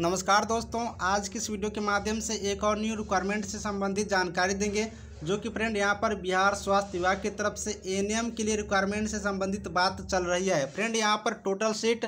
नमस्कार दोस्तों आज की इस वीडियो के माध्यम से एक और न्यू रिक्वायरमेंट से संबंधित जानकारी देंगे जो कि फ्रेंड यहां पर बिहार स्वास्थ्य विभाग की तरफ से एनएम के लिए रिक्वायरमेंट से संबंधित बात चल रही है फ्रेंड यहां पर टोटल सीट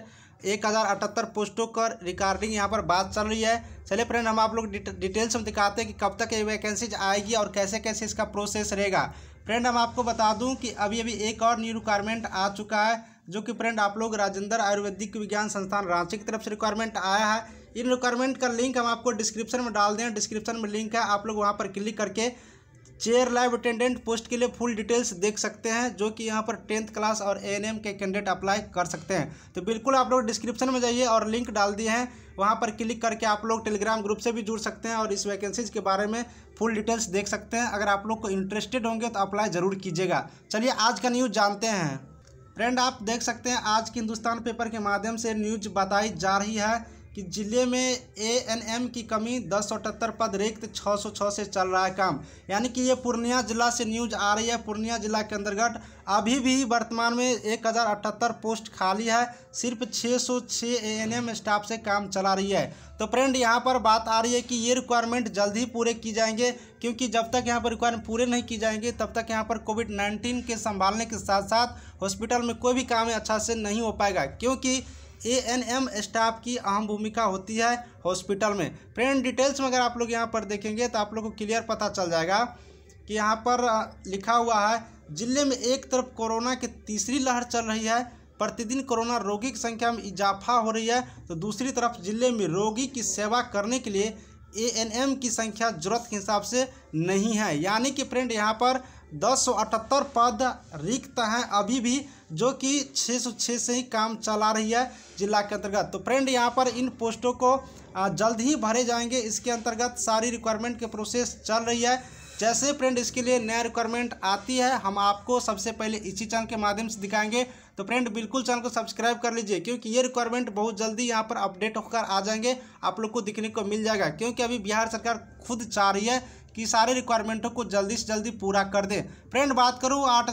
एक हज़ार अठहत्तर पोस्टों का रिकॉर्डिंग यहाँ पर बात चल रही है चलिए फ्रेंड हम आप लोग डिटेल्स में दिखाते हैं कि कब तक ये वैकेंसीज आएगी और कैसे कैसे इसका प्रोसेस रहेगा फ्रेंड हम आपको बता दूँ कि अभी अभी एक और न्यू रिक्वायरमेंट आ चुका है जो कि फ्रेंड आप लोग राजेंद्र आयुर्वेदिक विज्ञान संस्थान रांची की तरफ से रिक्वायरमेंट आया है इन रिक्वायरमेंट का लिंक हम आपको डिस्क्रिप्शन में डाल दें डिस्क्रिप्शन में लिंक है आप लोग वहाँ पर क्लिक करके चेयर लाइव अटेंडेंट पोस्ट के लिए फुल डिटेल्स देख सकते हैं जो कि यहाँ पर टेंथ क्लास और एएनएम के कैंडिडेट अप्लाई कर सकते हैं तो बिल्कुल आप लोग डिस्क्रिप्शन में जाइए और लिंक डाल दिए हैं वहाँ पर क्लिक करके आप लोग टेलीग्राम ग्रुप से भी जुड़ सकते हैं और इस वैकेंसीज़ के बारे में फुल डिटेल्स देख सकते हैं अगर आप लोग को इंटरेस्टेड होंगे तो अप्लाई ज़रूर कीजिएगा चलिए आज का न्यूज़ जानते हैं फ्रेंड आप देख सकते हैं आज के हिंदुस्तान पेपर के माध्यम से न्यूज बताई जा रही है कि जिले में ए एन एम की कमी दस सौ अठहत्तर पद रिक्त छः सौ छः से चल रहा है काम यानी कि ये पूर्णिया जिला से न्यूज आ रही है पूर्णिया जिला के अंतर्गत अभी भी वर्तमान में एक हज़ार अठहत्तर पोस्ट खाली है सिर्फ छः सौ छः ए एन एम स्टाफ से काम चला रही है तो फ्रेंड यहाँ पर बात आ रही है कि ये रिक्वायरमेंट जल्द ही पूरे की जाएंगे क्योंकि जब तक यहाँ पर रिक्वायरमेंट पूरे नहीं की जाएंगे तब तक यहाँ पर कोविड नाइन्टीन के संभालने के साथ साथ हॉस्पिटल में कोई भी काम अच्छा से नहीं हो पाएगा क्योंकि एएनएम स्टाफ की अहम भूमिका होती है हॉस्पिटल में फ्रेंड डिटेल्स में अगर आप लोग यहाँ पर देखेंगे तो आप लोग को क्लियर पता चल जाएगा कि यहाँ पर लिखा हुआ है जिले में एक तरफ कोरोना की तीसरी लहर चल रही है प्रतिदिन कोरोना रोगी की संख्या में इजाफा हो रही है तो दूसरी तरफ जिले में रोगी की सेवा करने के लिए एएनएम की संख्या जरूरत के हिसाब से नहीं है यानी कि फ्रेंड यहाँ पर दस सौ अठहत्तर पद रिक्त हैं अभी भी जो कि छः सौ छः से ही काम चला रही है जिला के अंतर्गत तो फ्रेंड यहाँ पर इन पोस्टों को जल्द ही भरे जाएंगे इसके अंतर्गत सारी रिक्वायरमेंट के प्रोसेस चल रही है जैसे फ्रेंड इसके लिए नया रिक्वायरमेंट आती है हम आपको सबसे पहले इसी चैनल के माध्यम से दिखाएंगे तो फ्रेंड बिल्कुल चैनल को सब्सक्राइब कर लीजिए क्योंकि ये रिक्वायरमेंट बहुत जल्दी यहाँ पर अपडेट होकर आ जाएंगे आप लोग को दिखने को मिल जाएगा क्योंकि अभी बिहार सरकार खुद चाह रही है कि सारे रिक्वायरमेंटों को जल्दी से जल्दी पूरा कर दें फ्रेंड बात करूँ आठ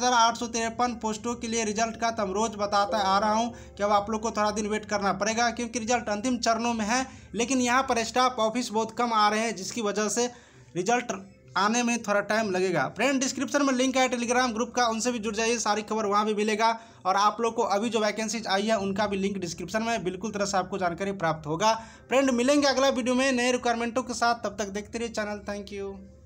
पोस्टों के लिए रिजल्ट का तो रोज़ बताता आ रहा हूँ कि अब आप लोग को थोड़ा दिन वेट करना पड़ेगा क्योंकि रिजल्ट अंतिम चरणों में है लेकिन यहाँ पर स्टाफ ऑफिस बहुत कम आ रहे हैं जिसकी वजह से रिजल्ट आने में थोड़ा टाइम लगेगा फ्रेंड डिस्क्रिप्शन में लिंक है टेलीग्राम ग्रुप का उनसे भी जुड़ जाइए सारी खबर वहाँ भी मिलेगा और आप लोग को अभी जो वैकेंसीज आई है उनका भी लिंक डिस्क्रिप्शन में बिल्कुल तरह से आपको जानकारी प्राप्त होगा फ्रेंड मिलेंगे अगला वीडियो में नए रिक्वायरमेंटों के साथ तब तक देखते रहिए चैनल थैंक यू